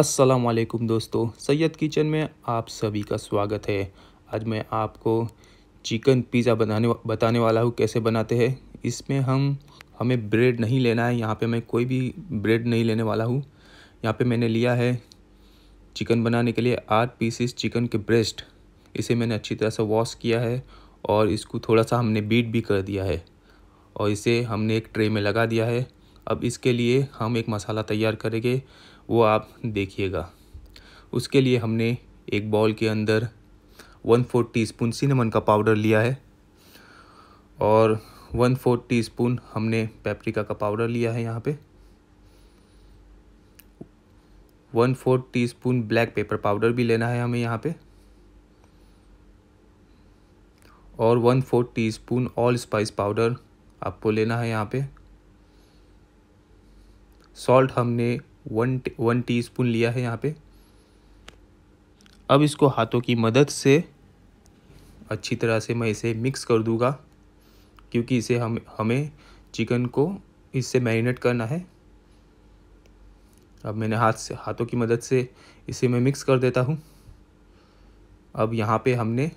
अस्सलाम वालेकुम दोस्तों सैयद किचन में आप सभी का स्वागत है आज मैं आपको चिकन पिज़्ज़ा बनाने बताने वाला हूँ कैसे बनाते हैं इसमें हम हमें ब्रेड नहीं लेना है यहाँ पे मैं कोई भी ब्रेड नहीं लेने वाला हूँ यहाँ पे मैंने लिया है चिकन बनाने के लिए आठ पीसेस चिकन के ब्रेस्ट इसे मैंने अच्छी तरह से वॉश किया है और इसको थोड़ा सा हमने बीट भी कर दिया है और इसे हमने एक ट्रे में लगा दिया है अब इसके लिए हम एक मसाला तैयार करेंगे वो आप देखिएगा उसके लिए हमने एक बॉल के अंदर वन फोर टीस्पून सिनेमन का पाउडर लिया है और वन फोर टीस्पून हमने पेपरिका का पाउडर लिया है यहाँ पे one four teaspoon black pepper powder भी लेना है हमें यहाँ पे और one four teaspoon allspice powder आपको लेना है यहाँ पे सॉल्ट हमने वन वन स्पून लिया है यहाँ पे अब इसको हाथों की मदद से अच्छी तरह से मैं इसे मिक्स कर दूँगा क्योंकि इसे हम हमें चिकन को इससे मैरिनेट करना है अब मैंने हाथ से हाथों की मदद से इसे मैं मिक्स कर देता हूँ अब यहाँ पे हमने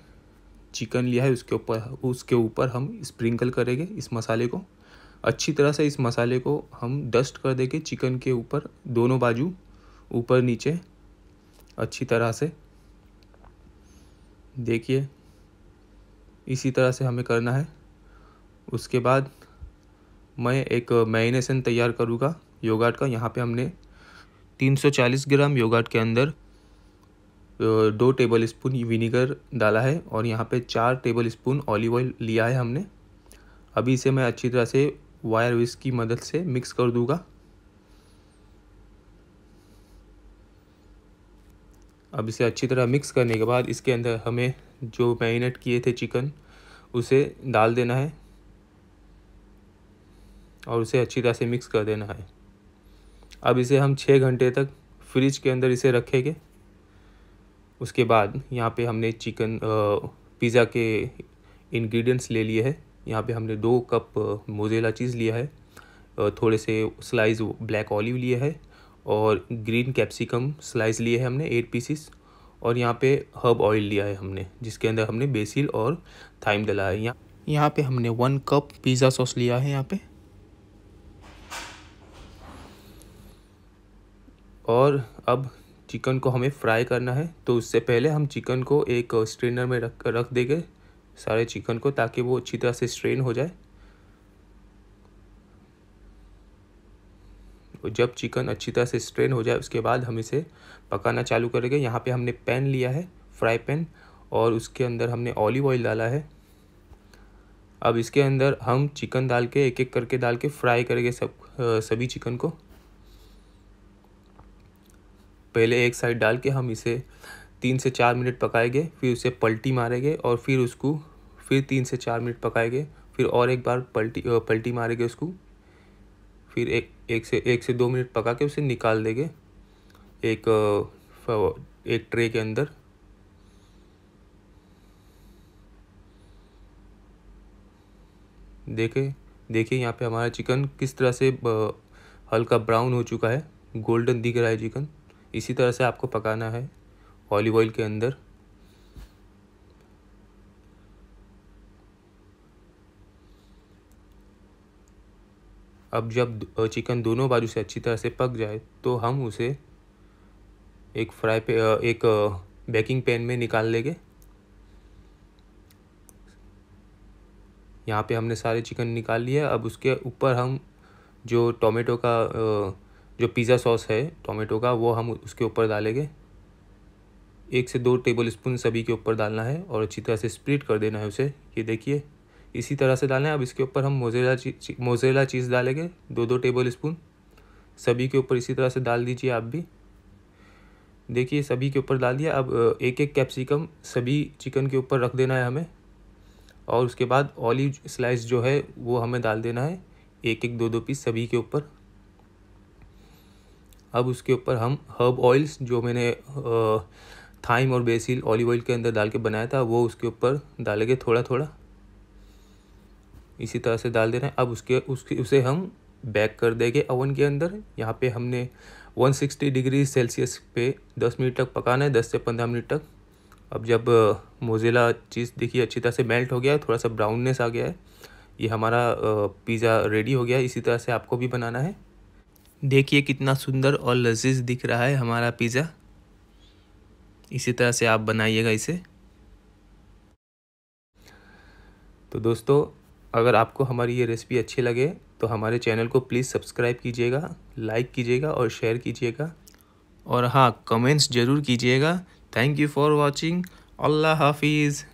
चिकन लिया है उसके ऊपर उसके ऊपर हम स्प्रिंकल करेंगे इस मसाले को अच्छी तरह से इस मसाले को हम डस्ट कर देंगे चिकन के ऊपर दोनों बाजू ऊपर नीचे अच्छी तरह से देखिए इसी तरह से हमें करना है उसके बाद मैं एक मैरिनेशन तैयार करूँगा योगाट का यहाँ पे हमने 340 ग्राम योगाट के अंदर दो टेबल स्पून विनीगर डाला है और यहाँ पे चार टेबल स्पून ऑलिव ऑयल लिया है हमने अभी इसे मैं अच्छी तरह से वायर विस की मदद से मिक्स कर दूंगा अब इसे अच्छी तरह मिक्स करने के बाद इसके अंदर हमें जो मैरिनेट किए थे चिकन उसे डाल देना है और उसे अच्छी तरह से मिक्स कर देना है अब इसे हम छः घंटे तक फ्रिज के अंदर इसे रखेंगे उसके बाद यहाँ पे हमने चिकन पिज़्ज़ा के इंग्रेडिएंट्स ले लिए हैं यहाँ पे हमने दो कप मोजेला चीज़ लिया है थोड़े से स्लाइस ब्लैक ऑलिव लिया है और ग्रीन कैप्सिकम स्लाइस लिए है हमने एट पीसीस और यहाँ पे हर्ब ऑयल लिया है हमने जिसके अंदर हमने बेसिल और थाइम डला है यहाँ यहाँ पर हमने वन कप पिज़्ज़ा सॉस लिया है यहाँ पर और अब चिकन को हमें फ्राई करना है तो उससे पहले हम चिकन को एक स्ट्रेनर में रख रख देंगे सारे चिकन को ताकि वो अच्छी तरह से स्ट्रेन हो जाए और जब चिकन अच्छी तरह से स्ट्रेन हो जाए उसके बाद हम इसे पकाना चालू करेंगे यहाँ पे हमने पैन लिया है फ्राई पैन और उसके अंदर हमने ऑलिव ऑयल डाला है अब इसके अंदर हम चिकन डाल के एक एक करके डाल के फ्राई करेंगे सब सभी चिकन को पहले एक साइड डाल के हम इसे तीन से चार मिनट पकाए गए फिर उसे पलटी मारे गए और फिर उसको फिर तीन से चार मिनट पकाए गए फिर और एक बार पलटी पलटी मारे गए उसको फिर एक एक से एक से दो मिनट पका के उसे निकाल देंगे एक एक ट्रे के अंदर देखे देखिए यहाँ पे हमारा चिकन किस तरह से हल्का ब्राउन हो चुका है गोल्डन दिख रहा है चिकन इसी तरह से आपको पकाना है ऑलिव ऑयल के अंदर अब जब चिकन दोनों बाजू से अच्छी तरह से पक जाए तो हम उसे एक फ्राई पे एक बेकिंग पैन में निकाल लेंगे यहाँ पे हमने सारे चिकन निकाल लिया अब उसके ऊपर हम जो टोमेटो का जो पिज़्ज़ा सॉस है टोमेटो का वो हम उसके ऊपर डालेंगे एक से दो टेबल स्पून सभी के ऊपर डालना है और अच्छी तरह से स्प्रिट कर देना है उसे ये देखिए इसी तरह से डालना है अब इसके ऊपर हम मोजेला ची, मोजेला चीज़ डालेंगे दो दो टेबल स्पून सभी के ऊपर इसी तरह से डाल दीजिए आप भी देखिए सभी के ऊपर डाल दिया अब एक एक कैप्सिकम सभी चिकन के ऊपर रख देना है हमें और उसके बाद ऑलिव स्लाइस जो है वो हमें डाल देना है एक एक दो दो पीस सभी के ऊपर अब उसके ऊपर हम हर्ब ऑयल्स जो मैंने आ, थाइम और बेसिल ऑलिव ऑयल के अंदर डाल के बनाया था वो उसके ऊपर डालेंगे थोड़ा थोड़ा इसी तरह से डाल दे रहे हैं अब उसके उसके उसे हम बैक कर देंगे ओवन के अंदर यहाँ पे हमने 160 डिग्री सेल्सियस पे 10 मिनट तक पकाना है 10 से 15 मिनट तक अब जब मोज़ेला चीज़ देखिए अच्छी तरह से मेल्ट हो गया है थोड़ा सा ब्राउननेस आ गया है ये हमारा पिज़्ज़ा रेडी हो गया है इसी तरह से आपको भी बनाना है देखिए कितना सुंदर और लजीज दिख रहा है हमारा पिज़्ज़ा इसी तरह से आप बनाइएगा इसे तो दोस्तों अगर आपको हमारी ये रेसिपी अच्छी लगे तो हमारे चैनल को प्लीज़ सब्सक्राइब कीजिएगा लाइक कीजिएगा और शेयर कीजिएगा और हाँ कमेंट्स ज़रूर कीजिएगा थैंक यू फॉर वॉचिंग अल्लाह हाफिज़